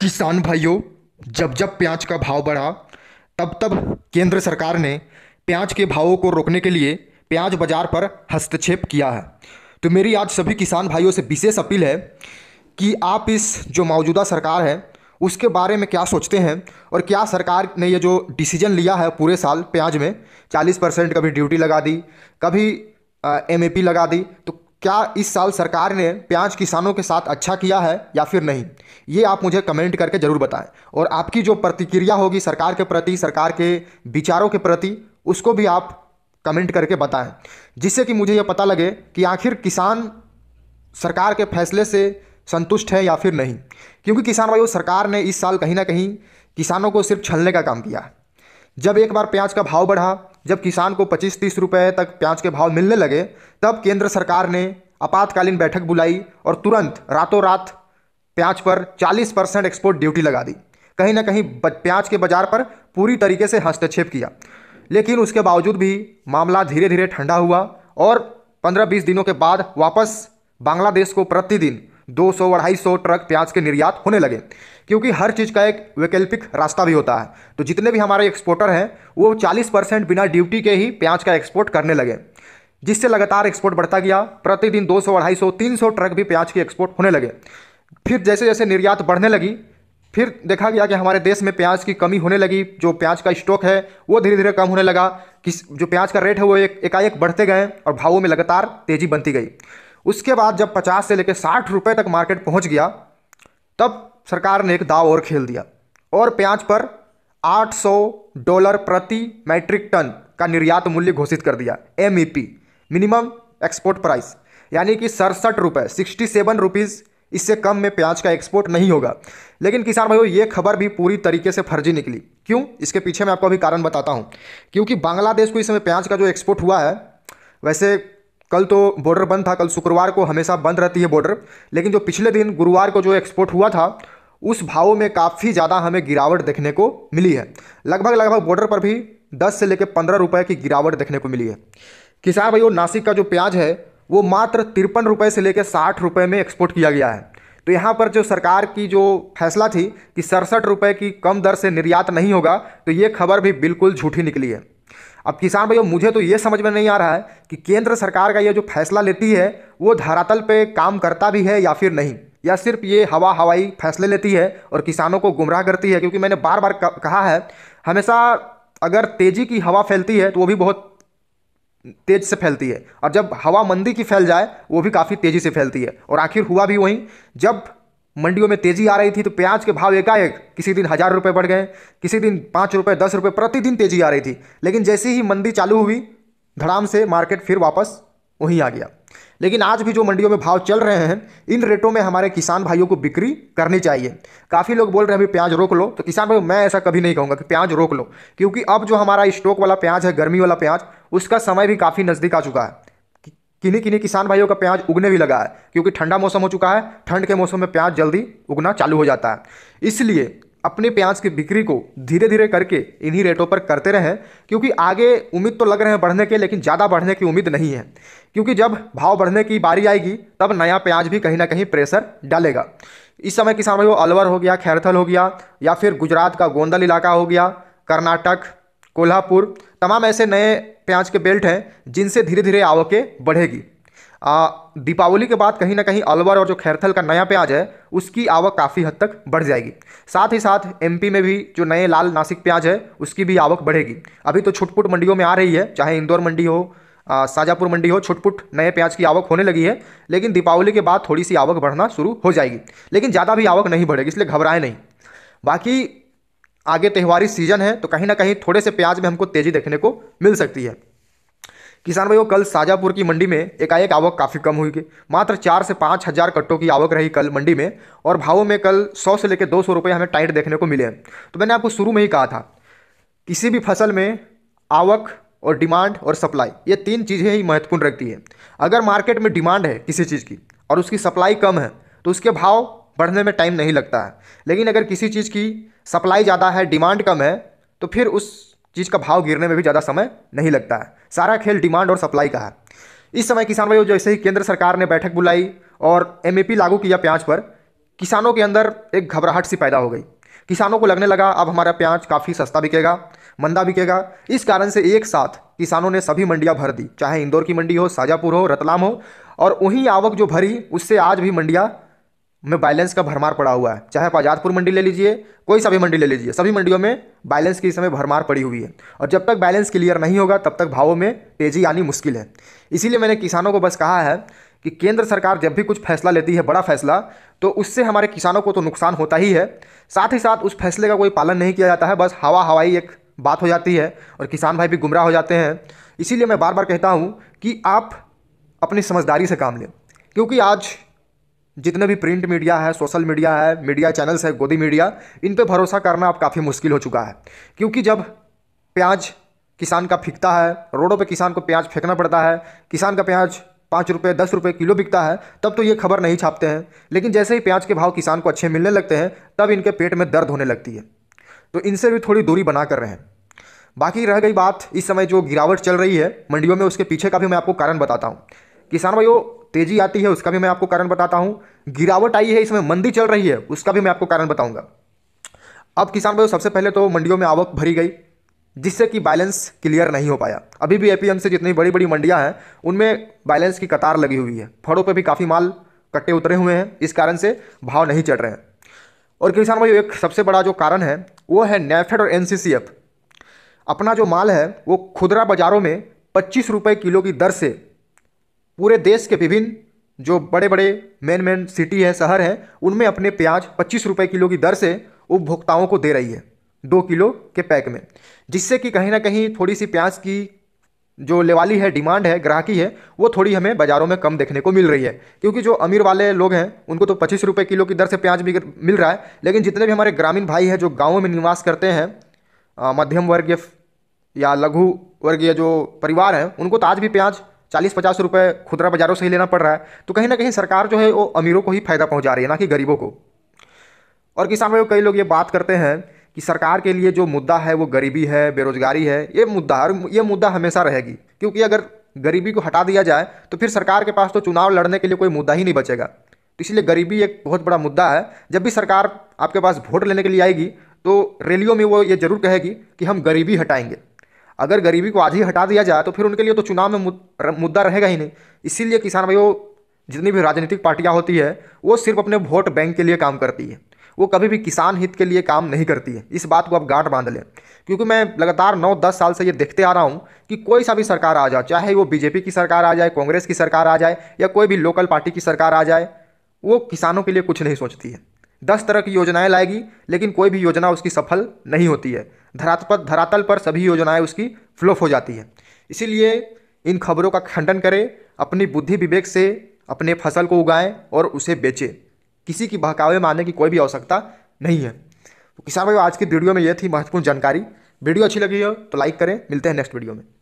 किसान भाइयों जब जब प्याज का भाव बढ़ा तब तब केंद्र सरकार ने प्याज के भावों को रोकने के लिए प्याज बाजार पर हस्तक्षेप किया है तो मेरी आज सभी किसान भाइयों से विशेष अपील है कि आप इस जो मौजूदा सरकार है उसके बारे में क्या सोचते हैं और क्या सरकार ने ये जो डिसीजन लिया है पूरे साल प्याज में 40 परसेंट कभी ड्यूटी लगा दी कभी एम लगा दी तो क्या इस साल सरकार ने प्याज किसानों के साथ अच्छा किया है या फिर नहीं ये आप मुझे कमेंट करके ज़रूर बताएं और आपकी जो प्रतिक्रिया होगी सरकार के प्रति सरकार के विचारों के प्रति उसको भी आप कमेंट करके बताएं जिससे कि मुझे ये पता लगे कि आखिर किसान सरकार के फैसले से संतुष्ट है या फिर नहीं क्योंकि किसान भाइयों सरकार ने इस साल कहीं ना कहीं किसानों को सिर्फ छलने का काम किया जब एक बार प्याज का भाव बढ़ा जब किसान को पच्चीस तीस रुपये तक प्याज के भाव मिलने लगे तब केंद्र सरकार ने आपातकालीन बैठक बुलाई और तुरंत रातों रात प्याज पर 40 परसेंट एक्सपोर्ट ड्यूटी लगा दी कहीं ना कहीं प्याज के बाजार पर पूरी तरीके से हस्तक्षेप किया लेकिन उसके बावजूद भी मामला धीरे धीरे ठंडा हुआ और पंद्रह बीस दिनों के बाद वापस बांग्लादेश को प्रतिदिन दो सौ अढ़ाई सौ ट्रक प्याज के निर्यात होने लगे क्योंकि हर चीज़ का एक वैकल्पिक रास्ता भी होता है तो जितने भी हमारे एक्सपोर्टर हैं वो चालीस परसेंट बिना ड्यूटी के ही प्याज का एक्सपोर्ट करने लगे जिससे लगातार एक्सपोर्ट बढ़ता गया प्रतिदिन दो सौ अढ़ाई सौ तीन सौ ट्रक भी प्याज के एक्सपोर्ट होने लगे फिर जैसे जैसे निर्यात बढ़ने लगी फिर देखा गया कि हमारे देश में प्याज की कमी होने लगी जो प्याज का स्टॉक है वो धीरे धीरे कम होने लगा कि जो प्याज का रेट है वो एक एकाएक बढ़ते गए और भावों में लगातार तेजी बनती गई उसके बाद जब पचास से लेकर साठ रुपये तक मार्केट पहुंच गया तब सरकार ने एक दाव और खेल दिया और प्याज पर 800 डॉलर प्रति मैट्रिक टन का निर्यात मूल्य घोषित कर दिया एम मिनिमम एक्सपोर्ट प्राइस यानी कि सड़सठ रुपये सिक्सटी सेवन रुपीज़ इससे कम में प्याज का एक्सपोर्ट नहीं होगा लेकिन किसान भाइयों ये खबर भी पूरी तरीके से फर्जी निकली क्यों इसके पीछे मैं आपको अभी कारण बताता हूँ क्योंकि बांग्लादेश को इस समय प्याज का जो एक्सपोर्ट हुआ है वैसे कल तो बॉर्डर बंद था कल शुक्रवार को हमेशा बंद रहती है बॉर्डर लेकिन जो पिछले दिन गुरुवार को जो एक्सपोर्ट हुआ था उस भाव में काफ़ी ज़्यादा हमें गिरावट देखने को मिली है लगभग लगभग बॉर्डर पर भी दस से लेकर पंद्रह रुपये की गिरावट देखने को मिली है किसान भाइयों नासिक का जो प्याज है वो मात्र तिरपन रुपये से लेकर साठ रुपये में एक्सपोर्ट किया गया है तो यहाँ पर जो सरकार की जो फैसला थी कि सड़सठ रुपये की कम दर से निर्यात नहीं होगा तो ये खबर भी बिल्कुल झूठी निकली है अब किसान भाइयों मुझे तो ये समझ में नहीं आ रहा है कि केंद्र सरकार का ये जो फैसला लेती है वो धरातल पे काम करता भी है या फिर नहीं या सिर्फ ये हवा हवाई फैसले लेती है और किसानों को गुमराह करती है क्योंकि मैंने बार बार कहा है हमेशा अगर तेज़ी की हवा फैलती है तो वो भी बहुत तेज से फैलती है और जब हवा मंदी की फैल जाए वो भी काफ़ी तेज़ी से फैलती है और आखिर हुआ भी वहीं जब मंडियों में तेजी आ रही थी तो प्याज के भाव एकाएक किसी दिन हज़ार रुपये बढ़ गए किसी दिन पाँच रुपये दस रुपये प्रतिदिन तेजी आ रही थी लेकिन जैसे ही मंदी चालू हुई धड़ाम से मार्केट फिर वापस वहीं आ गया लेकिन आज भी जो मंडियों में भाव चल रहे हैं इन रेटों में हमारे किसान भाइयों को बिक्री करनी चाहिए काफ़ी लोग बोल रहे हैं अभी प्याज रोक लो तो किसान भाई मैं ऐसा कभी नहीं कहूँगा कि प्याज रोक लो क्योंकि अब जो हमारा स्टॉक वाला प्याज है गर्मी वाला प्याज उसका समय भी काफ़ी नज़दीक आ चुका है किन्हीं किन्हीं किसान भाइयों का प्याज उगने भी लगा है क्योंकि ठंडा मौसम हो चुका है ठंड के मौसम में प्याज जल्दी उगना चालू हो जाता है इसलिए अपने प्याज की बिक्री को धीरे धीरे करके इन्हीं रेटों पर करते रहें क्योंकि आगे उम्मीद तो लग रहे हैं बढ़ने के लेकिन ज़्यादा बढ़ने की उम्मीद नहीं है क्योंकि जब भाव बढ़ने की बारी आएगी तब नया प्याज भी कहीं ना कहीं प्रेशर डालेगा इस समय किसान भाई अलवर हो गया खैरथल हो गया या फिर गुजरात का गोंदल इलाका हो गया कर्नाटक कोल्हापुर तमाम ऐसे नए प्याज के बेल्ट हैं जिनसे धीरे धीरे आवकें बढ़ेगी दीपावली के बाद कहीं ना कहीं अलवर और जो खैरथल का नया प्याज है उसकी आवक काफ़ी हद तक बढ़ जाएगी साथ ही साथ एमपी में भी जो नए लाल नासिक प्याज है उसकी भी आवक बढ़ेगी अभी तो छुटपुट मंडियों में आ रही है चाहे इंदौर मंडी हो शाजापुर मंडी हो छुटपुट नए प्याज की आवक होने लगी है लेकिन दीपावली के बाद थोड़ी सी आवक बढ़ना शुरू हो जाएगी लेकिन ज़्यादा भी आवक नहीं बढ़ेगी इसलिए घबराएं नहीं बाकी आगे त्यौहारी सीजन है तो कहीं ना कहीं थोड़े से प्याज में हमको तेजी देखने को मिल सकती है किसान भाइयों कल साजापुर की मंडी में एकाएक आवक काफ़ी कम हुई थी मात्र चार से पाँच हज़ार कट्टों की आवक रही कल मंडी में और भावों में कल सौ से लेकर दो सौ रुपये हमें टाइट देखने को मिले तो मैंने आपको शुरू में ही कहा था किसी भी फसल में आवक और डिमांड और सप्लाई ये तीन चीज़ें ही महत्वपूर्ण रखती है अगर मार्केट में डिमांड है किसी चीज़ की और उसकी सप्लाई कम है तो उसके भाव बढ़ने में टाइम नहीं लगता है लेकिन अगर किसी चीज़ की सप्लाई ज़्यादा है डिमांड कम है तो फिर उस चीज़ का भाव गिरने में भी ज़्यादा समय नहीं लगता है सारा खेल डिमांड और सप्लाई का है इस समय किसान भाइयों जैसे ही केंद्र सरकार ने बैठक बुलाई और एम लागू किया प्याज पर किसानों के अंदर एक घबराहट सी पैदा हो गई किसानों को लगने लगा अब हमारा प्याज काफ़ी सस्ता बिकेगा मंदा बिकेगा इस कारण से एक साथ किसानों ने सभी मंडियां भर दी चाहे इंदौर की मंडी हो शाजापुर हो रतलाम हो और वहीं आवक जो भरी उससे आज भी मंडियां में बैलेंस का भरमार पड़ा हुआ है चाहे आप आजादपुर मंडी ले लीजिए कोई सभी मंडी ले लीजिए सभी मंडियों में बैलेंस की इस समय भरमार पड़ी हुई है और जब तक बैलेंस क्लियर नहीं होगा तब तक भावों में तेजी आनी मुश्किल है इसीलिए मैंने किसानों को बस कहा है कि केंद्र सरकार जब भी कुछ फैसला लेती है बड़ा फैसला तो उससे हमारे किसानों को तो नुकसान होता ही है साथ ही साथ उस फैसले का कोई पालन नहीं किया जाता है बस हवा हवाई एक बात हो जाती है और किसान भाई भी गुमराह हो जाते हैं इसीलिए मैं बार बार कहता हूँ कि आप अपनी समझदारी से काम लें क्योंकि आज जितने भी प्रिंट मीडिया है सोशल मीडिया है मीडिया चैनल्स है गोदी मीडिया इन पर भरोसा करना अब काफ़ी मुश्किल हो चुका है क्योंकि जब प्याज किसान का फेंकता है रोडों पे किसान को प्याज फेंकना पड़ता है किसान का प्याज पाँच रुपये दस रुपये किलो बिकता है तब तो ये खबर नहीं छापते हैं लेकिन जैसे ही प्याज के भाव किसान को अच्छे मिलने लगते हैं तब इनके पेट में दर्द होने लगती है तो इनसे भी थोड़ी दूरी बना कर रहे हैं बाकी रह गई बात इस समय जो गिरावट चल रही है मंडियों में उसके पीछे का भी मैं आपको कारण बताता हूँ किसान भाइयों तेजी आती है उसका भी मैं आपको कारण बताता हूँ गिरावट आई है इसमें मंदी चल रही है उसका भी मैं आपको कारण बताऊँगा अब किसान भाइयों सबसे पहले तो मंडियों में आवक भरी गई जिससे कि बैलेंस क्लियर नहीं हो पाया अभी भी ए से जितनी बड़ी बड़ी मंडियाँ हैं उनमें बैलेंस की कतार लगी हुई है फड़ों पर भी काफ़ी माल कट्टे उतरे हुए हैं इस कारण से भाव नहीं चढ़ रहे हैं और किसान भाई एक सबसे बड़ा जो कारण है वो है नेफेड और एन अपना जो माल है वो खुदरा बाज़ारों में पच्चीस रुपये किलो की दर से पूरे देश के विभिन्न जो बड़े बड़े मेन मेन सिटी है शहर हैं उनमें अपने प्याज पच्चीस रुपये किलो की दर से उपभोक्ताओं को दे रही है दो किलो के पैक में जिससे कि कहीं ना कहीं थोड़ी सी प्याज की जो लेवाली है डिमांड है ग्राहकी है वो थोड़ी हमें बाज़ारों में कम देखने को मिल रही है क्योंकि जो अमीर वाले लोग हैं उनको तो पच्चीस रुपये किलो की दर से प्याज भी मिल रहा है लेकिन जितने भी हमारे ग्रामीण भाई हैं जो गाँव में निवास करते हैं मध्यम वर्गीय या लघु वर्गीय जो परिवार हैं उनको तो आज भी प्याज चालीस पचास रुपये खुदरा बाज़ारों से ही लेना पड़ रहा है तो कहीं ना कहीं सरकार जो है वो अमीरों को ही फायदा पहुँचा रही है ना कि गरीबों को और किसान कई लोग ये बात करते हैं कि सरकार के लिए जो मुद्दा है वो गरीबी है बेरोजगारी है ये मुद्दा और ये मुद्दा हमेशा रहेगी क्योंकि अगर गरीबी को हटा दिया जाए तो फिर सरकार के पास तो चुनाव लड़ने के लिए कोई मुद्दा ही नहीं बचेगा तो इसलिए गरीबी एक बहुत बड़ा मुद्दा है जब भी सरकार आपके पास वोट लेने के लिए आएगी तो रैलियों में वो ये जरूर कहेगी कि हम गरीबी हटाएंगे अगर गरीबी को आधी हटा दिया जाए तो फिर उनके लिए तो चुनाव में मुद्दा रहेगा ही नहीं इसीलिए किसान भाइयों जितनी भी राजनीतिक पार्टियाँ होती है वो सिर्फ अपने वोट बैंक के लिए काम करती है वो कभी भी किसान हित के लिए काम नहीं करती है इस बात को आप गांठ बांध लें क्योंकि मैं लगातार नौ दस साल से ये देखते आ रहा हूँ कि कोई सा भी सरकार आ जाए चाहे वो बीजेपी की सरकार आ जाए कांग्रेस की सरकार आ जाए या कोई भी लोकल पार्टी की सरकार आ जाए वो किसानों के लिए कुछ नहीं सोचती है दस तरह की योजनाएं लाएगी लेकिन कोई भी योजना उसकी सफल नहीं होती है धरात पर धरातल पर सभी योजनाएं उसकी फ्लोप हो जाती है इसीलिए इन खबरों का खंडन करें अपनी बुद्धि विवेक से अपने फसल को उगाएं और उसे बेचें किसी की बहकावे मानने की कोई भी आवश्यकता नहीं है तो किसान भाई आज की वीडियो में यह थी महत्वपूर्ण जानकारी वीडियो अच्छी लगी हो तो लाइक करें मिलते हैं नेक्स्ट वीडियो में